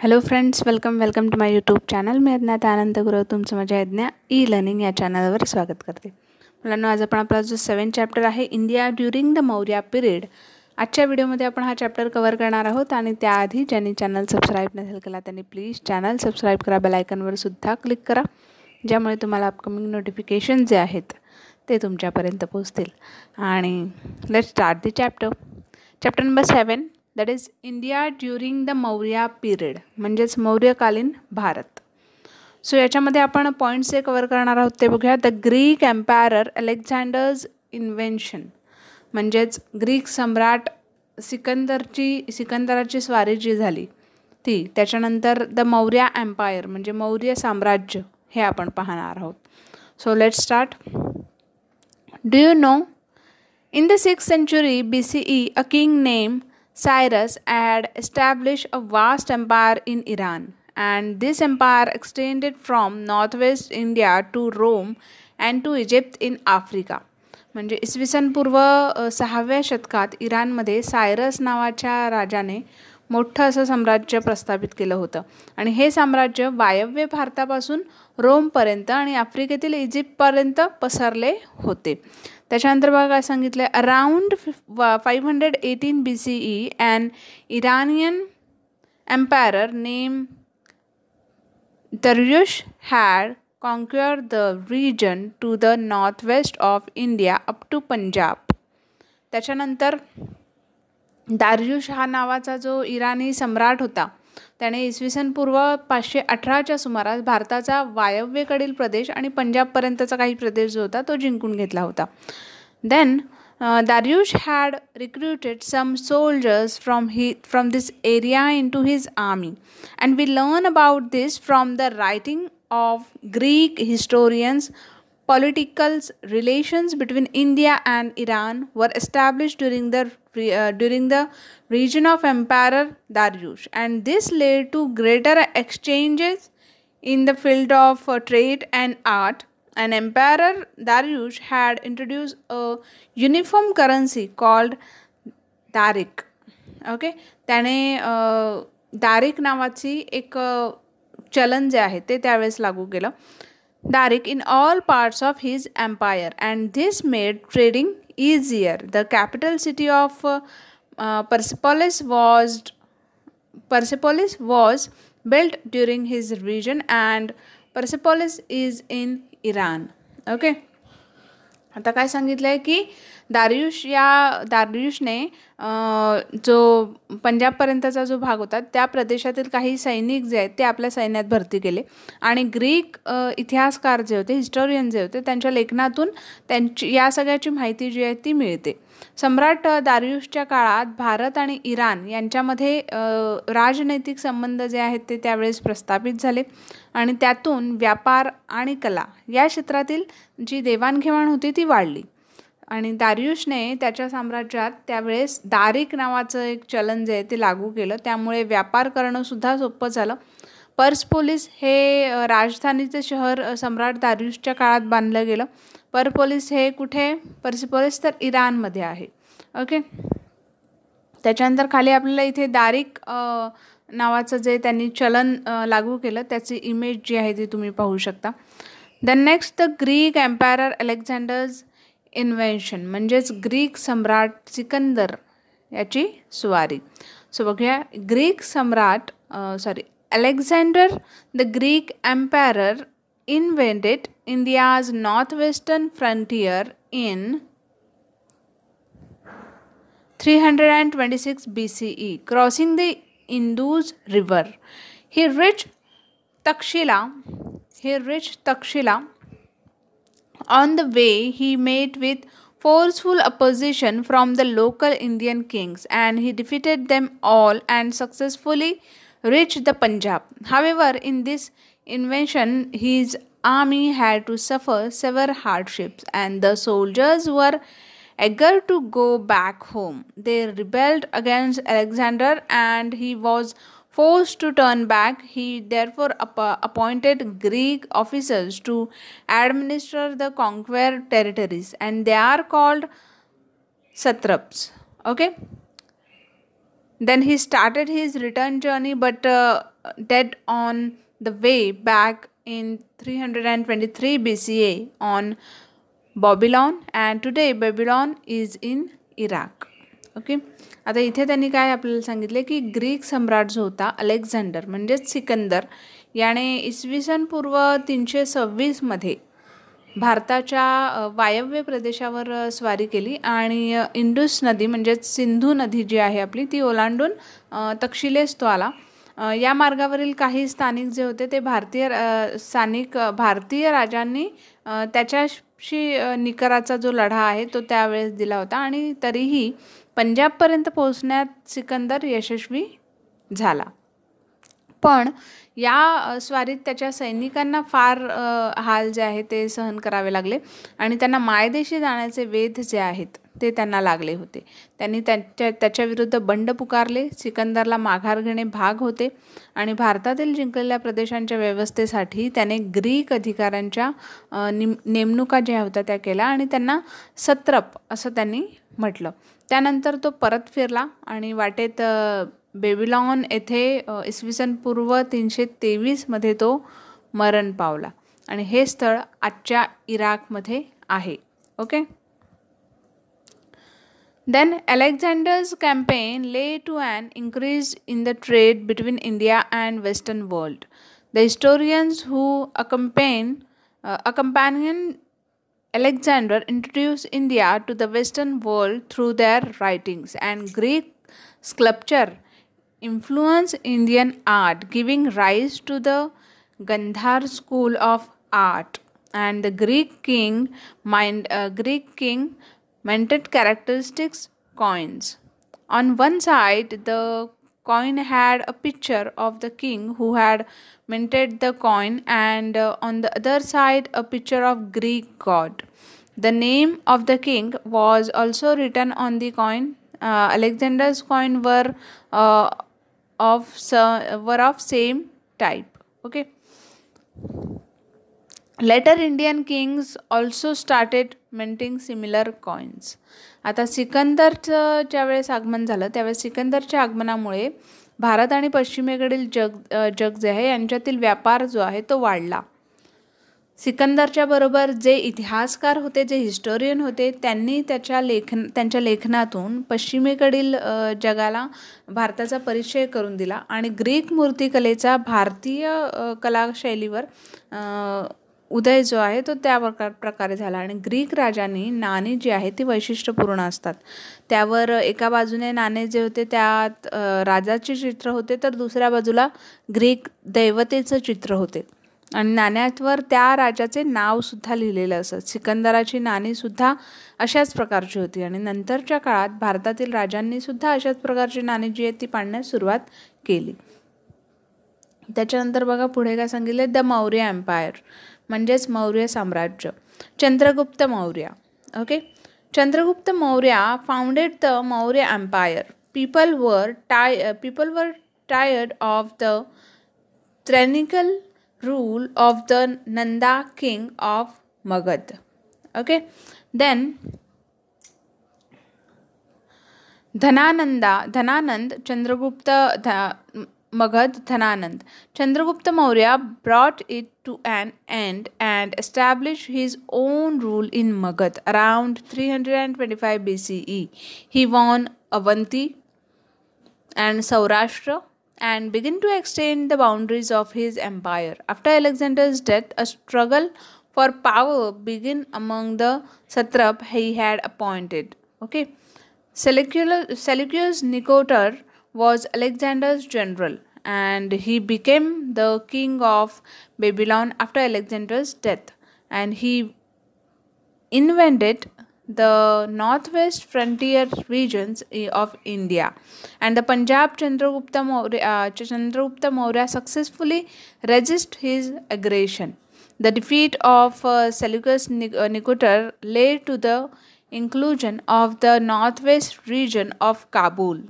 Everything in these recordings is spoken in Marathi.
Hello friends welcome welcome to my YouTube channel मी अज्ञात आनंद गुरव तुमचं माझ्या अज्ञा ई लर्निंग या चॅनलवर स्वागत करते मुलांना आज आपण आपला जो सेवन चॅप्टर आहे India during the Maurya period आजच्या व्हिडिओमध्ये आपण हा चॅप्टर कवर करणार आहोत आणि त्याआधी ज्यांनी चॅनल सबस्क्राईब नसेल केला त्यांनी प्लीज चॅनल सबस्क्राईब करा बेलायकनवर सुद्धा क्लिक करा ज्यामुळे तुम्हाला अपकमिंग नोटिफिकेशन जे आहेत ते तुमच्यापर्यंत पोहोचतील आणि let start the chapter chapter number seven that is India during the Maurya period म्हणजेच मौर्यकालीन भारत सो याच्यामध्ये आपण पॉईंट्स जे कवर करणार आहोत ते बघूया the Greek emperor Alexander's invention म्हणजेच ग्रीक सम्राट सिकंदरची सिकंदराची स्वारी जी झाली ती त्याच्यानंतर द मौर्या एम्पायर म्हणजे मौर्य साम्राज्य हे आपण पाहणार आहोत so let start do you know in the six century B C E a king name Cyrus had established a vast empire in Iran, and this empire extended from northwest India to Rome and to Egypt in Africa म्हणजे इसवीसनपूर्व पूर्व सहाव्या शतकात इराणमध्ये सायरस नावाच्या राजाने मोठं असं साम्राज्य प्रस्थापित केलं होतं आणि हे साम्राज्य वायव्य भारतापासून रोमपर्यंत आणि आफ्रिकेतील इजिप्तपर्यंत पसरले होते त्याच्यानंतर बघा काय सांगितलं आहे around five hundred eighteen B C E and Iranian empire name Darius had the region to the north west of India up to Punjab त्याच्यानंतर दार्युश हा नावाचा जो इराणी सम्राट होता त्याने इसवी सन पूर्व पाचशे अठराच्या सुमारास भारताचा वायव्येकडील प्रदेश आणि पंजाबपर्यंतचा काही प्रदेश जो होता तो जिंकून घेतला होता then Darius had recruited some soldiers from he from this area into his army and we learn about this from the writing of Greek historians political relations between India and Iran were establish during the re during the region of empire दार and this led to greater exchanges in the field of trade and art and empire दार had introduce a uniform currency called दारिक okay त्याने दारिक नावाची एक चलन जे आहे ते त्यावेळेस लागू केलं Darik in all parts of his empire, and this made trading easier. The capital city of uh, uh, Persepolis was Persepolis was built during his region, and Persepolis is in Iran. Okay. आता काय सांगितलं आहे की दारियुष या दारियुषने जो पंजाबपर्यंतचा जो भाग होता त्या प्रदेशातील काही सैनिक जे आहेत ते आपल्या सैन्यात भरती केले आणि ग्रीक इतिहासकार जे होते हिस्टोरियन जे होते त्यांच्या लेखनातून त्यांची या सगळ्याची माहिती जी आहे ती मिळते सम्राट दारियुसच्या काळात भारत आणि इराण यांच्यामध्ये राजनैतिक संबंध जे आहेत ते त्यावेळेस प्रस्थापित झाले आणि त्यातून व्यापार आणि कला या क्षेत्रातील जी देवाणघेवाण होती ती वाढली आणि दारियुषने त्याच्या साम्राज्यात त्यावेळेस दारिक नावाचं एक चलन जे आहे ते लागू केलं त्यामुळे व्यापार करणं सुद्धा सोपं झालं पर्सपोलिस हे राजधानीचं शहर सम्राट दारियुसच्या काळात बांधलं गेलं परपोलिस हे कुठे पर्सिपोलिस तर इराणमध्ये आहे ओके त्याच्यानंतर खाली आपल्याला इथे दारिक नावाचं जे त्यांनी चलन लागू केलं त्याची इमेज जी आहे ती तुम्ही पाहू शकता the next the Greek empire Alexander's invention म्हणजेच ग्रीक सम्राट सिकंदर याची सुवारी सो बघूया ग्रीक सम्राट sorry Alexander the Greek empire invaded India's northwestern frontier in 326 BCE, crossing the Indus River. He reached Takshila. He reached Takshila. On the way, he met with forceful opposition from the local Indian kings and he defeated them all and successfully reached the Punjab. However, in this invention, his army had to suffer severe hardships, and the soldiers were eager to go back home. They rebelled against Alexander, and he was forced to turn back. He therefore appointed Greek officers to administer the conquered territories, and they are called satraps. Okay. Then he started his return journey, but uh, dead on the way back in 323 BCA on Babylon and today Babylon is in Iraq okay आता इथे त्यांनी काय आपल्याला सांगितले की ग्रीक सम्राट जो होता अलेक्झांडर म्हणजेच सिकंदर याने इसवी सन पूर्व तीनशे सव्वीसमध्ये भारताच्या वायव्य प्रदेशावर स्वारी केली आणि इंडुस नदी म्हणजेच सिंधू नदी जी आहे आपली ती ओलांडून तक्षिलेस तो आला या मार्गावरील काही स्थानिक जे होते ते भारतीय स्थानिक भारतीय राजांनी त्याच्याशी निकराचा जो लढा आहे तो त्यावेळेस दिला होता आणि तरीही पंजाबपर्यंत पोहोचण्यात सिकंदर यशस्वी झाला पण या स्वारीत त्याच्या सैनिकांना फार हाल जे आहे ते सहन करावे लागले आणि त्यांना मायदेशी जाण्याचे वेध जे आहेत ते त्यांना लागले होते त्यांनी त्यांच्या त्याच्याविरुद्ध बंड पुकारले सिकंदरला माघार घेणे भाग होते आणि भारतातील जिंकलेल्या प्रदेशांच्या व्यवस्थेसाठी त्याने ग्रीक अधिकाऱ्यांच्या निम नेमणुका ज्या होत्या त्या केल्या आणि त्यांना सत्रप असं त्यांनी म्हटलं त्यानंतर तो परत फिरला आणि वाटेत बेबिलॉन येथे इसवीसनपूर्व तीनशे तेवीसमध्ये तो मरण पावला आणि हे स्थळ आजच्या इराकमध्ये आहे okay then Alexander's campaign led to and increase in the trade between India and western world the historians who accompany accompanied a Alexander introduce India to the western world through their writings and Greek sculpture influenced Indian art, giving rise to the Gandhar school of art. And the Greek king, mind, uh, Greek king minted characteristics coins. On one side, the coin had a picture of the king who had minted the coin, and uh, on the other side, a picture of Greek god. The name of the king was also written on the coin. Uh, Alexander's coin were uh, of were of same type okay later indian kings also started minting similar coins आता सिकंदरचं ज्यावेळेस आगमन झालं त्यावेळेस सिकंदरच्या आगमनामुळे भारत आणि पश्चिमेकडील जग जग जे आहे यांच्यातील व्यापार जो आहे तो वाढला सिकंदरच्या बरोबर जे इतिहासकार होते जे हिस्टोरियन होते त्यांनी त्याच्या लेखन त्यांच्या लेखनातून पश्चिमेकडील जगाला भारताचा परिचय करून दिला आणि ग्रीक मूर्तिकलेचा भारतीय कलाशैलीवर उदय जो आहे तो त्या प्रकार प्रकारे झाला आणि ग्रीक राजांनी नाणी जी आहे ती वैशिष्ट्यपूर्ण असतात त्यावर एका बाजूने नाणे जे होते त्यात राजाचे चित्र होते तर दुसऱ्या बाजूला ग्रीक दैवतेचं चित्र होते आणि नाण्यावर त्या राजाचे नावसुद्धा लिहिलेलं असत सिकंदराची नाणीसुद्धा अशाच प्रकारची होती आणि नंतरच्या काळात भारतातील राजांनीसुद्धा अशाच प्रकारची नाणी जी आहेत ती पाडण्यास सुरुवात केली त्याच्यानंतर बघा पुढे काय सांगितले द मौर्य एम्पायर म्हणजेच मौर्य साम्राज्य Chandragupta Maurya okay Chandragupta Maurya founded the Maurya empire people were tie people were tired of the tyrannical rule of the Nanda king of Magad. Okay, then Dhanananda, Dhananand, Chandragupta, Dha, Magad Dhananand. Chandragupta Maurya brought it to an end and established his own rule in Magad around 325 BCE. He won Avanti and Saurashtra and begin to extend the boundaries of his empire. After Alexander's death, a struggle for power began among the satrap he had appointed. Okay, Seleucus Nicotor was Alexander's general, and he became the king of Babylon after Alexander's death, and he invented the northwest frontier regions eh, of India. And the Punjab Chandragupta Maurya, uh, Chandragupta Maurya successfully resisted his aggression. The defeat of uh, Seleucus uh, Nicotor led to the inclusion of the northwest region of Kabul,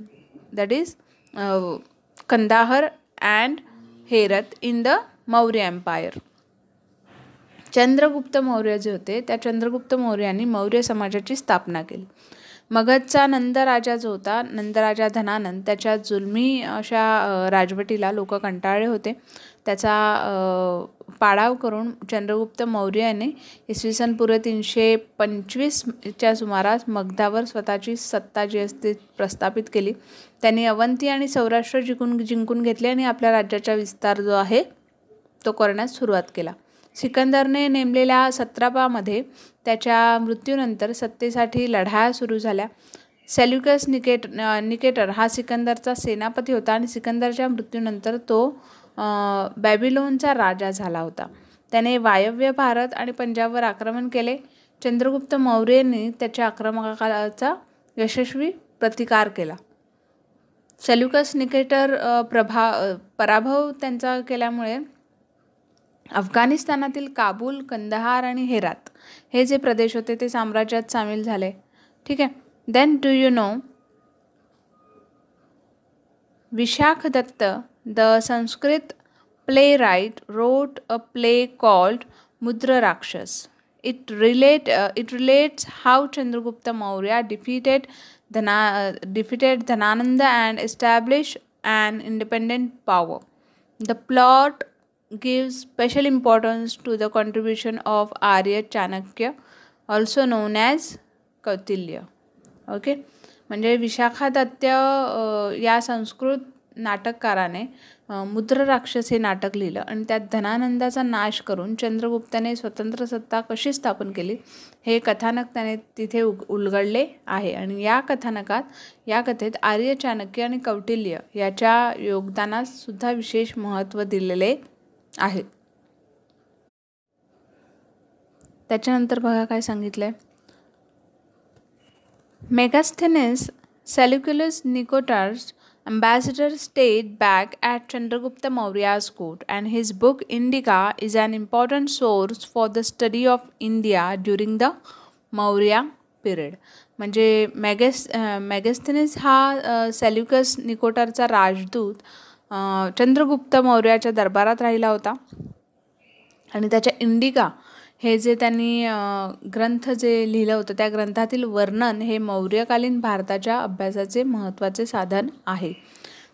that is uh, Kandahar and Herat in the Maurya Empire. Chandragupta Maurya जे होते त्या चंद्रगुप्त मौर्यांनी मौर्य समाजाची स्थापना केली मगधचा नंदराजा जो होता नंदराजा धनानंद त्याच्या जुलमी अशा राजवटीला लोक कंटाळले होते त्याचा पाडाव करून चंद्रगुप्त मौर्य इसवी सन पूर्व तीनशे पंचवीसच्या सुमारास मगधावर स्वतःची सत्ता जी असते प्रस्थापित केली त्यांनी अवंती आणि सौराष्ट्र जिंकून जिंकून घेतले आणि आपल्या राज्याचा विस्तार जो आहे तो करण्यास सुरुवात केला सिकंदरने नेमलेल्या सत्रापामध्ये त्याच्या मृत्यूनंतर सत्तेसाठी लढाया सुरू झाल्या सॅल्युकस निकेट निकेटर हा सिकंदरचा सेनापती होता आणि सिकंदरच्या मृत्यूनंतर तो बॅबिलोनचा राजा झाला होता त्याने वायव्य भारत आणि पंजाबवर आक्रमण केले चंद्रगुप्त मौर्यने त्याच्या आक्रमकाचा यशस्वी प्रतिकार केला सॅल्युकस निकेटर प्रभा पराभव त्यांचा केल्यामुळे अफगाणिस्तानातील काबूल कंदहार आणि हेरात हे जे प्रदेश होते ते साम्राज्यात सामील झाले ठीक आहे then do you know Vishakhadatta the Sanskrit play write wrote a play called Mudrarakshasa it relate it relates how Chandragupta Maurya defeated Dhana defeated uh, Dhanananda and establish and independent power the plot gives special importance to the contribution of Arya Chanakya, also known as Kautilya okay म्हणजे विशाखादत्त्य या संस्कृत नाटककाराने मुद्र राक्षस हे नाटक लिहिलं आणि त्यात धनानंदाचा नाश करून चंद्रगुप्ताने स्वतंत्र सत्ता कशी स्थापन केली हे कथानक त्याने तिथे उग उलगडले आहे आणि या कथानकात या कथेत आर्य चाणक्य आणि कौटिल्य याच्या योगदानास सुद्धा विशेष महत्त्व दिलेले आहे त्याच्यानंतर बघा काय सांगितलंय Megasthenes Seleucus Nicator's ambassador stayed back at Chandragupta Maurya's court and his book Indica is an important source for the study of India during the Maurya period म्हणजे मॅगेस मॅगस्थेनिस हा सॅल्युकस निकोटारचा राजदूत चंद्रगुप्त मौर्याच्या दरबारात राहिला होता आणि त्याच्या इंडिका हे जे त्यांनी ग्रंथ जे लिहिलं होतं त्या ग्रंथातील वर्णन हे मौर्यकालीन भारताच्या अभ्यासाचे महत्त्वाचे साधन आहे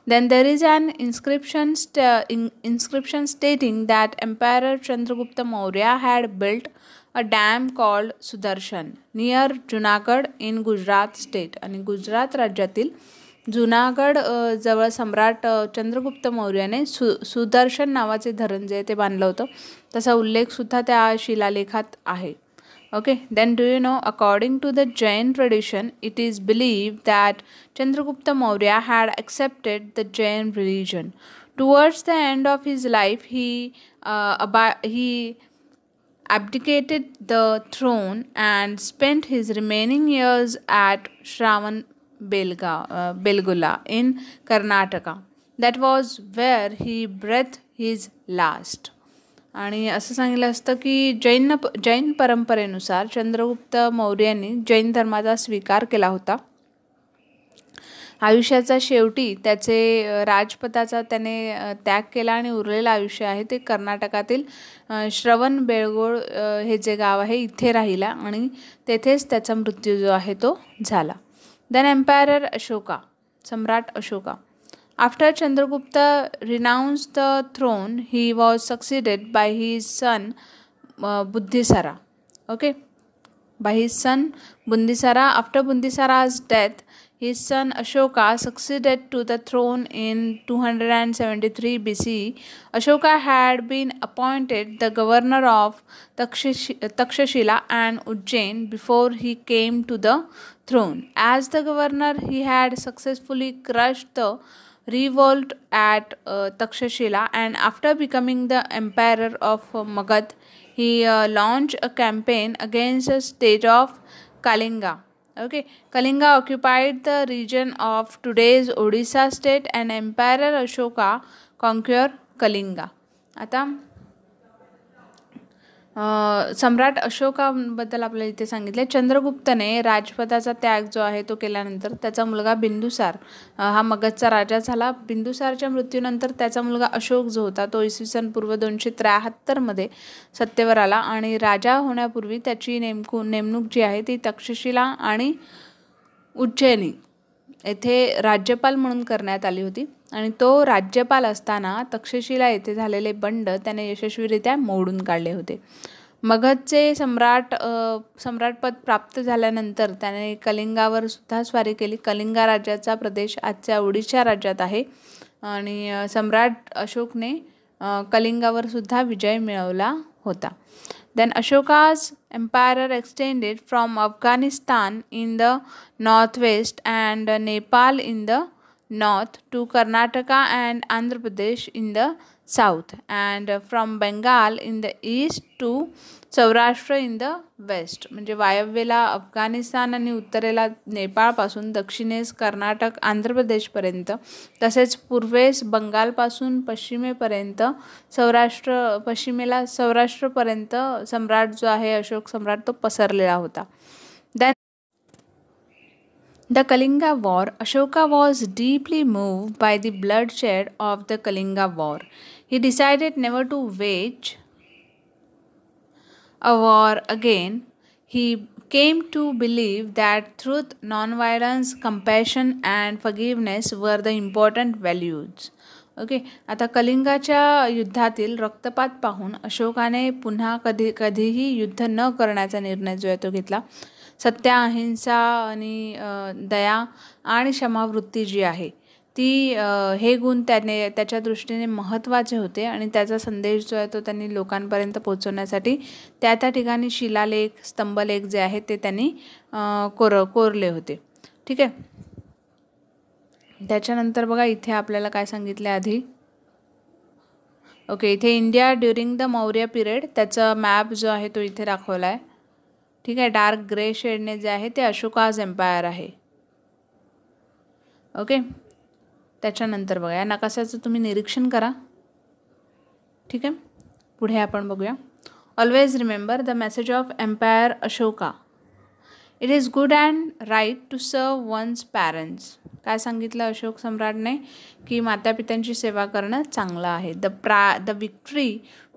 then there is an inscription स्ट inscription inscription stating that empire Chandragupta Maurya had built a dam called Sudarshan near Junagadh in Gujarat state आणि गुजरात राज्यातील जुनागड जवळ सम्राट चंद्रगुप्त मौर्याने सु सुदर्शन नावाचे धरण जे ते बांधलं होतं तसा उल्लेखसुद्धा त्या शिलालेखात आहे okay then do you know according to the Jain tradition it is believe that Chandragupta Maurya had accepted the Jain religion towards the end of his life he ab he abdicated the throne and spent his remaining years at Shravana Belaga Belagola in Karnataka that was where he breath breathed last आणि असं सांगितलं असतं की जैन जैन परंपरेनुसार चंद्रगुप्त मौर्यांनी जैन धर्माचा स्वीकार केला होता आयुष्याचा शेवटी त्याचे राजपदाचा त्याने त्याग केला आणि उरलेलं आयुष्य आहे ते कर्नाटकातील श्रवण बेळगोळ हे जे गाव आहे इथे राहिला आणि तेथेच त्याचा मृत्यू जो आहे तो झाला Then Emperor Ashoka, Samrat Ashoka. After Chandragupta renounced the throne, he was succeeded by his son uh, Buddhisara. Okay, by his son Bundisara. After Bundisara's death, his son Ashoka succeeded to the throne in 273 BC. Ashoka had been appointed the governor of Takshashila and Ujjain before he came to the throne. As the governor, he had successfully crushed the revolt at uh, Takshashila and after becoming the emperor of uh, Magad, he uh, launched a campaign against the state of Kalinga. Okay, Kalinga occupied the region of today's Odisha state and Emperor Ashoka conquered Kalinga. आता सम्राट अशोकाबद्दल आपल्याला इथे सांगितले चंद्रगुप्तने राजपदाचा त्याग जो आहे तो केल्यानंतर त्याचा मुलगा बिंदुसार हा मगधचा राजा झाला बिंदुसारच्या मृत्यूनंतर त्याचा मुलगा अशोक जो होता तो इसवी सन पूर्व दोनशे त्र्याहत्तरमध्ये सत्तेवर आला आणि राजा होण्यापूर्वी त्याची नेमकू नेमणूक जी आहे ती तक्षशिला आणि उज्जैनी येथे राज्यपाल म्हणून करण्यात आली होती आणि तो राज्यपाल असताना तक्षशिला येथे झालेले बंड त्याने यशस्वीरित्या मोडून काढले होते मगधचे सम्राट सम्राटपद प्राप्त झाल्यानंतर त्याने कलिंगावर सुद्धा स्वारी केली कलिंगा राज्याचा प्रदेश आजच्या ओडिशा राज्यात आहे आणि सम्राट अशोकने कलिंगावर सुद्धा विजय मिळवला होता then Ashoka's empire extended from Afghanistan in the north west and Nepal in the north to Karnataka and Andhra Pradesh in the south, and from Bengal in the east to Saurashtra in the west म्हणजे वायव्येला अफगाणिस्तान आणि उत्तरेला नेपाळपासून दक्षिणेस कर्नाटक आंध्र प्रदेशपर्यंत तसेच पूर्वेस बंगालपासून पश्चिमेपर्यंत सौराष्ट्र पश्चिमेला सौराष्ट्रपर्यंत सम्राट जो आहे अशोक सम्राट तो पसरलेला होता the Kalinga war Ashoka was deeply move by the bloodshed of the Kalinga war he decided never to wage a war again he came to believe that truth non violence compassion and forgiveness were the important values okay आता कलिंगाच्या युद्धातील रक्तपात पाहून अशोकाने पुन्हा कधी कधीही युद्ध न करण्याचा निर्णय जो आहे तो घेतला सत्य अहिंसा आणि दया आणि क्षमावृत्ती जी आहे ती हे गुण त्याने त्याच्या दृष्टीने महत्त्वाचे होते आणि त्याचा संदेश जो आहे तो त्यांनी लोकांपर्यंत पोहोचवण्यासाठी त्या त्या ठिकाणी शिलालेख स्तंभलेख जे आहेत ते त्यांनी कोर कोरले होते ठीक आहे त्याच्यानंतर बघा इथे आपल्याला काय सांगितलं आधी ओके इथे India during the Maurya period त्याचा मॅप जो आहे तो इथे दाखवला आहे ठीक आहे डार्क ग्रे शेडने जे आहे ते अशोकाज एम्पायर आहे ओके त्याच्यानंतर बघा या नकाशाचं तुम्ही निरीक्षण करा ठीक आहे पुढे आपण बघूया always remember the message of empire Ashoka it is good and right to serve one's parents काय सांगितलं अशोक सम्राटने की मातापित्यांची सेवा करणं चांगलं आहे द प्रा the victory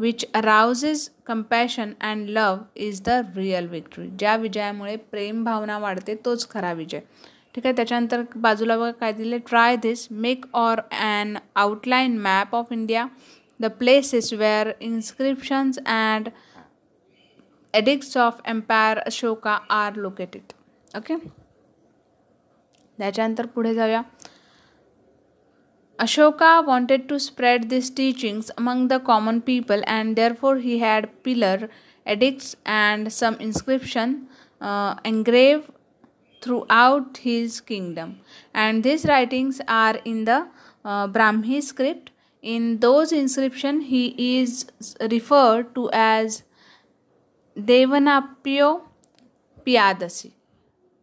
which arouses compassion and love is the real victory ज्या विजयामुळे प्रेम भावना वाढते तोच खरा विजय ठीक आहे त्याच्यानंतर बाजूला बघा काय दिले try this make or and outline map of India the places where inscriptions and edicts of Empire Ashoka are located. Okay. त्याच्यानंतर पुढे जाऊया Ashoka wanted to spread these teachings among the common people and therefore he had pillar edicts and some inscription uh, engraved throughout his kingdom and these writings are in the uh, Brahmi script in those inscription he is referred to as Devanapyo Piyadasi.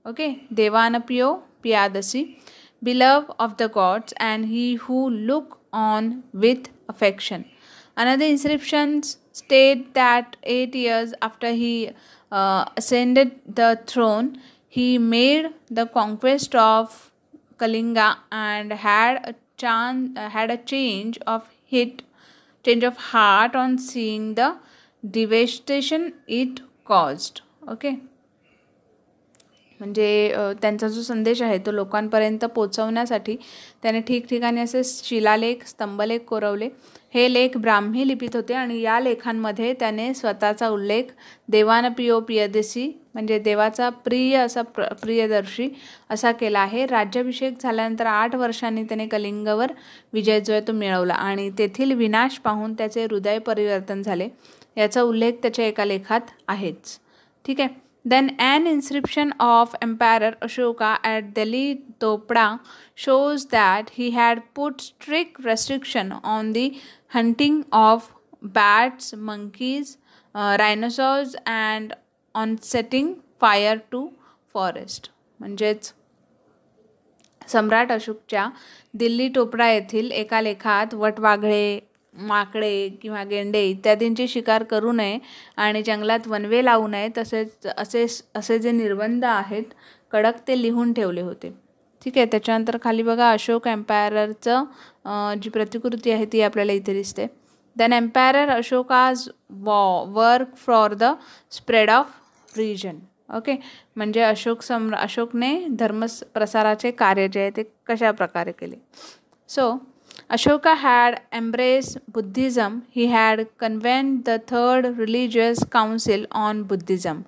Okay, Devanapyo Piyadasi, beloved of the gods, and he who look on with affection. Another inscriptions state that eight years after he uh, ascended the throne, he made the conquest of Kalinga and had a uh, had a change of hit, change of heart on seeing the devastation it caused okay म्हणजे त्यांचा जो संदेश आहे तो लोकांपर्यंत पोचवण्यासाठी त्याने ठिकठिकाणी असे शिलालेख स्तंभलेख कोरवले हे लेख ब्राह्मी लिपीत होते आणि या लेखांमध्ये त्याने स्वतःचा उल्लेख देवान पियो प्रियदशी म्हणजे देवाचा प्रिय असा प्र प्रियदर्शी असा केला आहे राज्याभिषेक झाल्यानंतर आठ वर्षांनी त्याने कलिंगवर विजय जो आहे तो मिळवला आणि तेथील विनाश पाहून त्याचे हृदय परिवर्तन झाले याचा उल्लेख त्याच्या एका लेखात आहेच ठीक आहे then an inscription of empire Ashoka at Delhi Topra shows that he had put strict restriction on the hunting of bats monkeys rhinoceros and on setting fire to forest म्हणजेच सम्राट अशोकच्या दिल्ली टोपडा येथील एका लेखात वटवाघळे माकडे किंवा गेंडे इत्यादींची शिकार करू नये आणि जंगलात वनवे लावू नये तसेच असे असे जे निर्बंध आहेत कडक ते लिहून ठेवले होते ठीक आहे त्याच्यानंतर खाली बघा अशोक एम्पायरचं जी प्रतिकृती आहे ती आपल्याला इथे दिसते than empire Ashoka's wo work for the spread of religion okay म्हणजे अशोक सम्र अशोकने प्रसाराचे कार्य जे आहे ते कशा प्रकारे केले so Ashoka had embraced Buddhism. He had convened the third religious council on Buddhism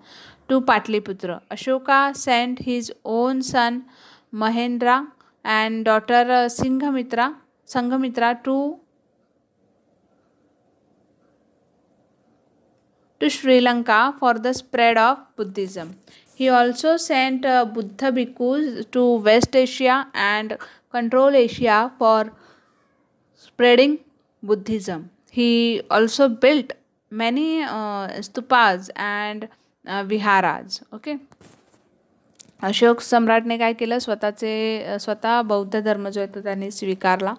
to Patliputra. Ashoka sent his own son Mahendra and daughter uh, Singhamitra, Sanghamitra to to Sri Lanka for the spread of Buddhism. He also sent uh, Buddha bhikkhus to West Asia and Control Asia for spreading Buddhism he also built many stupas and viharas okay Ashoka सम्राटने काय केलं स्वतःचे स्वतः बौद्ध धर्म जो आहे तो त्यांनी स्वीकारला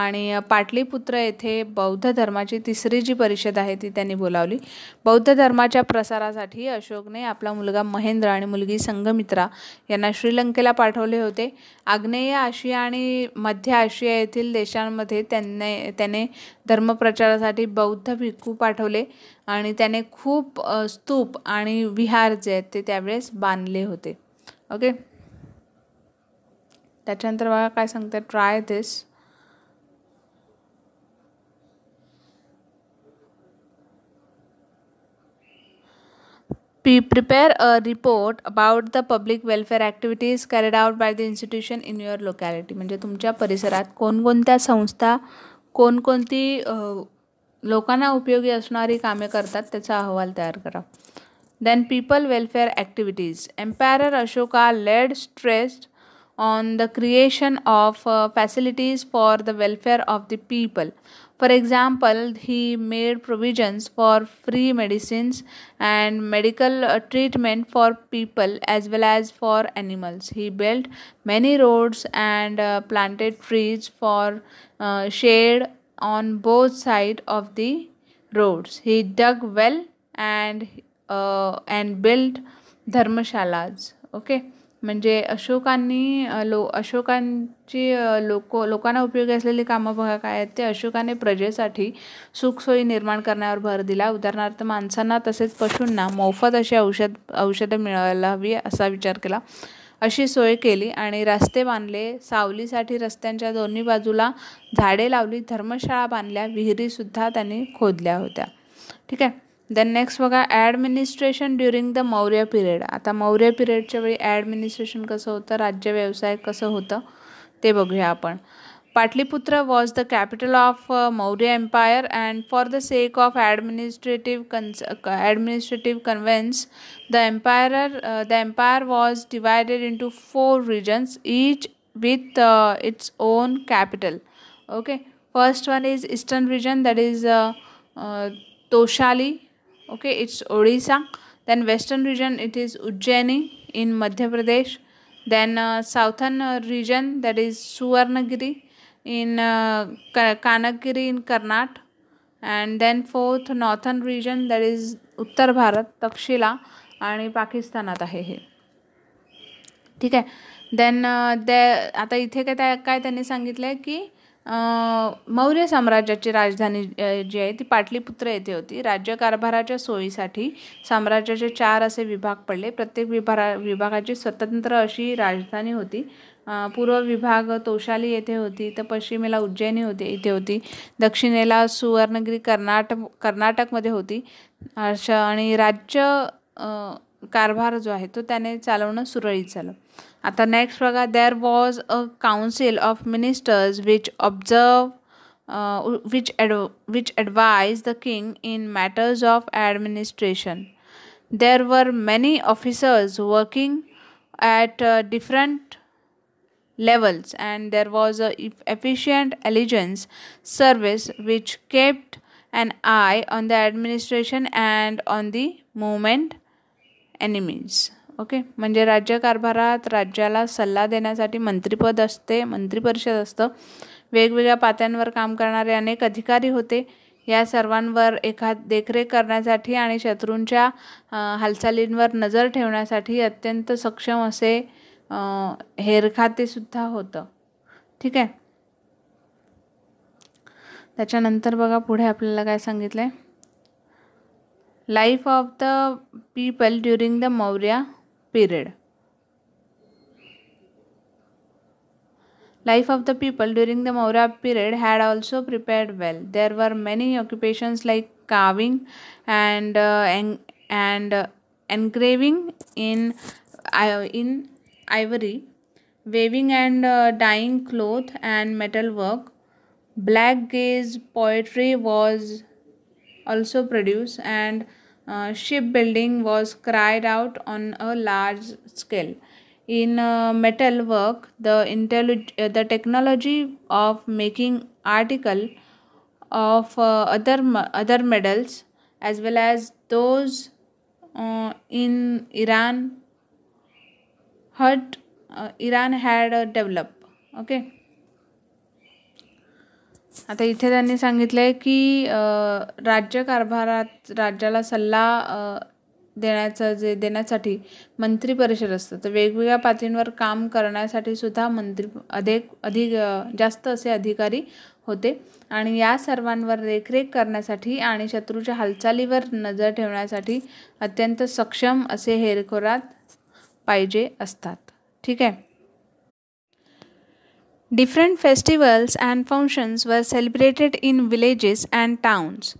आणि पाटलीपुत्र येथे बौद्ध धर्माची तिसरी जी परिषद आहे ती त्यांनी बोलावली बौद्ध धर्माच्या प्रसारासाठी अशोकने आपला मुलगा महेंद्र आणि मुलगी संघमित्रा यांना श्रीलंकेला पाठवले होते आग्नेय आशिया आणि मध्य आशिया येथील देशांमध्ये त्यांनी त्याने धर्मप्रचारासाठी बौद्ध भिक्खू पाठवले आणि त्याने खूप स्तूप आणि विहार जे आहेत ते त्यावेळेस बांधले होते ओके त्याच्यानंतर बघा काय सांगते try this We prepare a report about the public welfare activities carried out by the institution in your locality म्हणजे तुमच्या परिसरात कोणकोणत्या संस्था कोणकोणती लोकांना उपयोगी असणारी कामे करतात त्याचा अहवाल तयार करा then people welfare activities empire Ashoka laid stressed on the creation of facilities for the welfare of the people For example, he made provisions for free medicines and medical uh, treatment for people as well as for animals. He built many roads and uh, planted trees for uh, shade on both sides of the roads. He dug well and uh, and built dharmashalas. Okay म्हणजे अशोकांनी लो अशोकांची लोक लोकांना उपयोगी असलेली कामं बघा काय आहेत ते अशोकाने प्रजेसाठी सुखसोयी निर्माण करण्यावर भर दिला उदाहरणार्थ माणसांना तसेच पशूंना मोफत अशी औषध औषधं मिळायला हवी असा विचार केला अशी सोय केली आणि रस्ते बांधले सावलीसाठी रस्त्यांच्या दोन्ही बाजूला झाडे लावली धर्मशाळा बांधल्या विहिरीसुद्धा त्यांनी खोदल्या होत्या ठीक आहे देन नेक्स्ट बघा administration during the Maurya period आता मौर्य पिरियडच्या वेळी ॲडमिनिस्ट्रेशन कसं होतं राज्य व्यवसाय कसं होतं ते बघूया आपण Pataliputra was the capital of Maurya empire and for the sake of administrative cons administrative convenience the empire the empire was divided into four regions each with its own capital okay first one is eastern region that is Tosali okay it's Odisha then western region it is Ujjaini in Madhya Pradesh then southern region that is Suvarnagiri in क Kanagiri in Karnataka and then fourth northern region that is Uttar Bharat Taxila आणि पाकिस्तानात आहे हे ठीक आहे देन द uh, आता इथे काय त्या काय त्यांनी सांगितलं आहे की मौर्य साम्राज्याची राजधानी जी आहे ती पाटलीपुत्र येथे होती राज्यकारभाराच्या सोयीसाठी साम्राज्याचे चार असे विभाग पडले प्रत्येक विभा विभागाची स्वतंत्र अशी राजधानी होती पूर्व विभाग तोशाली येथे होती तर पश्चिमेला उज्जैनी होते इथे होती दक्षिणेला सुवर्णगिरी कर्नाटक कर्नाटकमध्ये होती अशा आणि राज्य कारभार जो आहे तो त्याने चालवणं सुरळीत झालं At the next Praga, there was a council of ministers which observed uh, which which advised the king in matters of administration. There were many officers working at uh, different levels, and there was an efficient allegiance service which kept an eye on the administration and on the movement enemies. Okay म्हणजे राज्यकारभारात राज्याला सल्ला देण्यासाठी मंत्रिपद असते मंत्रिपरिषद असतं वेगवेगळ्या पात्यांवर काम करणारे अनेक अधिकारी होते या सर्वांवर एखाद देखरेख करण्यासाठी आणि शत्रूंच्या हालचालींवर नजर ठेवण्यासाठी अत्यंत सक्षम असे हेरखातेसुद्धा होतं ठीक आहे त्याच्यानंतर बघा पुढे आपल्याला काय सांगितलं आहे life of the people during the Maurya period. Life of the people during the Maurya period had also prepared well. There were many occupations like carving and uh, en and uh, engraving in uh, in ivory, weaving and uh, dyeing cloth and metal work. Black gaze poetry was also produced and uh, shipbuilding was carried out on a large scale. In uh, work, the, intellig- uh, the technology of making article of uh, other, ma- other metals as well as those uh, in Iran had uh, Iran had developed. Okay आता इथे त्यांनी सांगितलं आहे की राज्यकारभारात राज्याला सल्ला देण्याचं जे देण्यासाठी मंत्री परिषद असतं तर वेगवेगळ्या पातळींवर काम करण्यासाठी सुद्धा मंत्री अधिक अधिक जास्त असे अधिकारी होते आणि या सर्वांवर देखरेख करण्यासाठी आणि शत्रूच्या हालचालीवर नजर ठेवण्यासाठी अत्यंत सक्षम असे हेरखोरात पाहिजे असतात ठीक आहे Different festivals and functions were celebrated in villages and towns.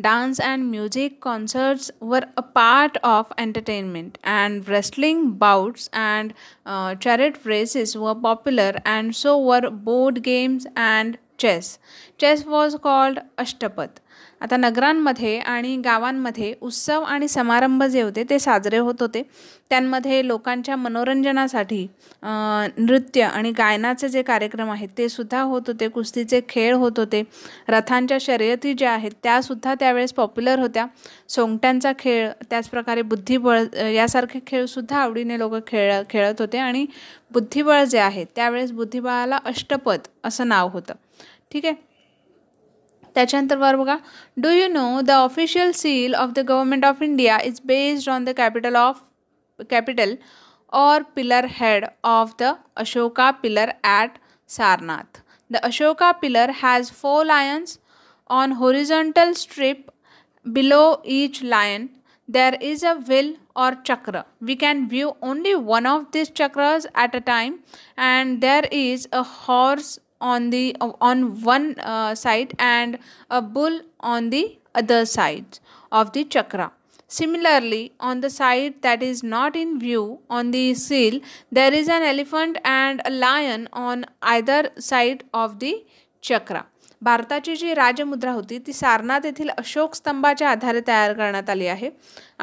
Dance and music concerts were a part of entertainment, and wrestling bouts and uh, chariot races were popular, and so were board games and chess. Chess was called Ashtapat. आता नगरांमध्ये आणि गावांमध्ये उत्सव आणि समारंभ जे होते ते साजरे होत होते त्यांमध्ये लोकांच्या मनोरंजनासाठी नृत्य आणि गायनाचे जे कार्यक्रम आहेत ते सुद्धा होत होते कुस्तीचे खेळ होत होते रथांच्या शर्यती ज्या आहेत त्यासुद्धा त्यावेळेस पॉप्युलर होत्या सोंगट्यांचा खेळ त्याचप्रकारे बुद्धिबळ यासारखे खेळसुद्धा आवडीने लोक खेळ खेळत होते आणि बुद्धिबळ जे आहे त्यावेळेस बुद्धिबळाला अष्टपद असं नाव होतं ठीक आहे त्याच्यानंतर वर बघा do you know the official seal of the government of India is based on the capital of capital और pillar head of the Ashoka pillar at Sarnath the Ashoka pillar has four lions on horizontal strip below each lion there is a wheel or chakra we can view only one of these chakras at a time and there is a horse on the on one uh, side and a bull on the other side of the chakra similarly on the side that is not in view on the seal there is an elephant and a lion on either side of the chakra भारताची जी राजमुद्रा होती ती सारनाथ येथील अशोक स्तंभाच्या आधारे तयार करण्यात आली आहे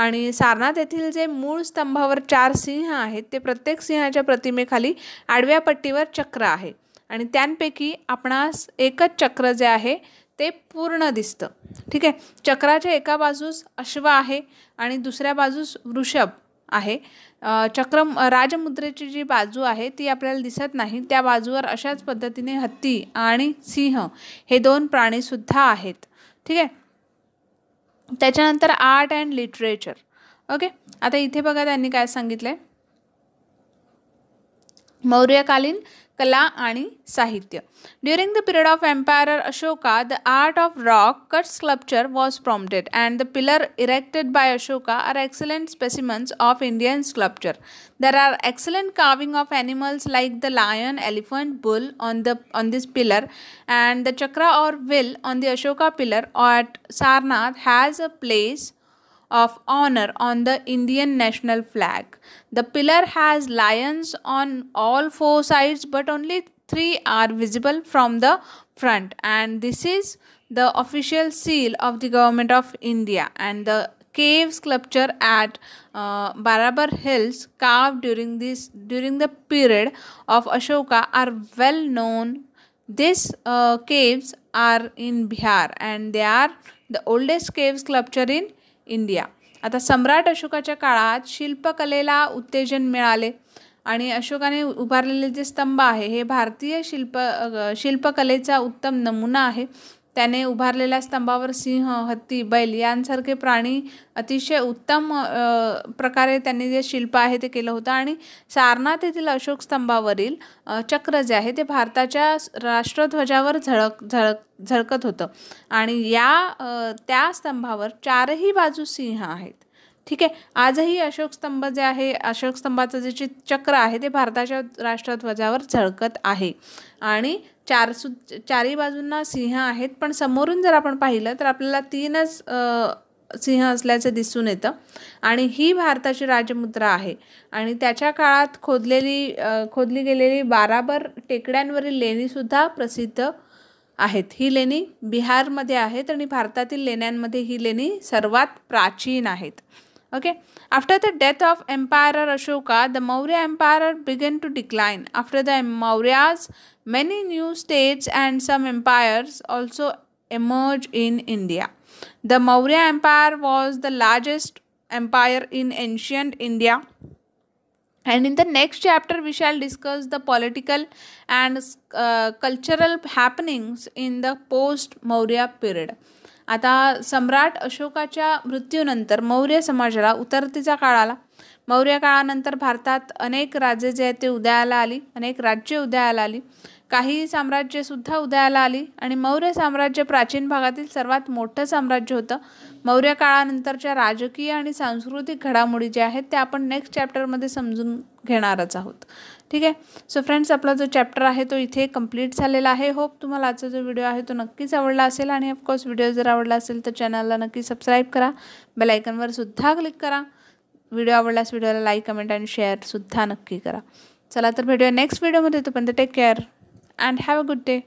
आणि सारनाथ येथील जे मूळ स्तंभावर चार सिंह आहेत ते प्रत्येक सिंहाच्या प्रतिमेखाली आडव्या पट्टीवर चक्र आहे आणि त्यांपैकी आपणास एकच चक्र जे आहे ते पूर्ण दिसतं ठीक आहे चक्राच्या एका बाजूस अश्व आहे आणि दुसऱ्या बाजूस वृषभ आहे चक्र राजमुद्रेची जी बाजू आहे ती आपल्याला दिसत नाही त्या बाजूवर अशाच पद्धतीने हत्ती आणि सिंह हे दोन प्राणीसुद्धा आहेत ठीक आहे त्याच्यानंतर आर्ट अँड लिटरेचर ओके आता इथे बघा त्यांनी काय सांगितलं आहे मौर्यकालीन Kala आणि Sahitya. During the period of Emperor Ashoka, the art of rock cut sculpture was prompted, and the pillar erected by Ashoka are excellent specimens of Indian sculpture. There are excellent carving of animals like the lion, elephant, bull on the on this pillar, and the chakra or wheel on the Ashoka pillar at Sarnath has a place of honor on the Indian national flag. The pillar has lions on all four sides, but only three are visible from the front. And this is the official seal of the Government of India. And the cave sculpture at uh, Barabar Hills carved during this during the period of Ashoka are well known. These uh, caves are in Bihar and they are the oldest cave sculpture in India आता सम्राट अशोकाच्या काळात शिल्पकलेला उत्तेजन मिळाले आणि अशोकाने उभारलेले जे स्तंभ आहे हे भारतीय शिल्प शिल्पकलेचा उत्तम नमुना आहे त्याने उभारलेल्या स्तंभावर सिंह हत्ती बैल यांसारखे प्राणी अतिशय उत्तम प्रकारे त्यांनी जे शिल्प आहे ते केलं होतं आणि सारनाथ येथील अशोक स्तंभावरील चक्र जे आहे ते भारताच्या राष्ट्रध्वजावर झळक झळक झळकत होतं आणि या त्या स्तंभावर चारही बाजू सिंह आहेत ठीक आहे आजही अशोक स्तंभ जे आहे अशोक स्तंभाचं जे चक्र आहे ते भारताच्या राष्ट्रध्वजावर झळकत आहे आणि चार सु चारही बाजूंना सिंह आहेत पण समोरून जर आपण पाहिलं तर आपल्याला तीनच सिंह असल्याचं दिसून येतं आणि ही भारताची राजमुद्रा आहे आणि त्याच्या काळात खोदलेली खोदली गेलेली बाराबर टेकड्यांवरील लेणीसुद्धा प्रसिद्ध आहेत ही लेणी बिहारमध्ये आहेत आणि भारतातील लेण्यांमध्ये ही लेणी सर्वात प्राचीन आहेत okay After the death of Emperor Ashoka, the Maurya Empire began to decline. After the Mauryas, many new states and some empires also emerged in India. The Maurya Empire was the largest empire in ancient India. And in the next chapter, we shall discuss the political and uh, cultural happenings in the post Maurya period. आता सम्राट अशोकाच्या मृत्यूनंतर मौर्य समाजाला उतरतीचा काळ आला मौर्य काळानंतर भारतात अनेक राजे जे आहेत ते उदयाला आली अनेक राज्ये उदयाला आली काही साम्राज्यसुद्धा उदयाला आली आणि मौर्य साम्राज्य प्राचीन भागातील सर्वात मोठं साम्राज्य होतं मौर्य काळानंतरच्या राजकीय आणि सांस्कृतिक घडामोडी ज्या आहेत त्या आपण नेक्स्ट चॅप्टरमध्ये समजून घेणारच आहोत ठीक आहे सो फ्रेंड्स आपला जो चॅप्टर आहे तो इथे कंप्लीट झालेला आहे होप तुम्हाला आजचा जो व्हिडिओ आहे तो नक्कीच आवडला असेल आणि ऑफकोर्स व्हिडिओ जर आवडला असेल तर चॅनलला नक्की सबस्क्राईब करा बेलायकनवर सुद्धा क्लिक करा व्हिडिओ आवडलास व्हिडिओला लाईक कमेंट आणि शेअरसुद्धा नक्की करा चला तर व्हिडिओ नेक्स्ट व्हिडिओमध्ये तोपर्यंत take care and have a good day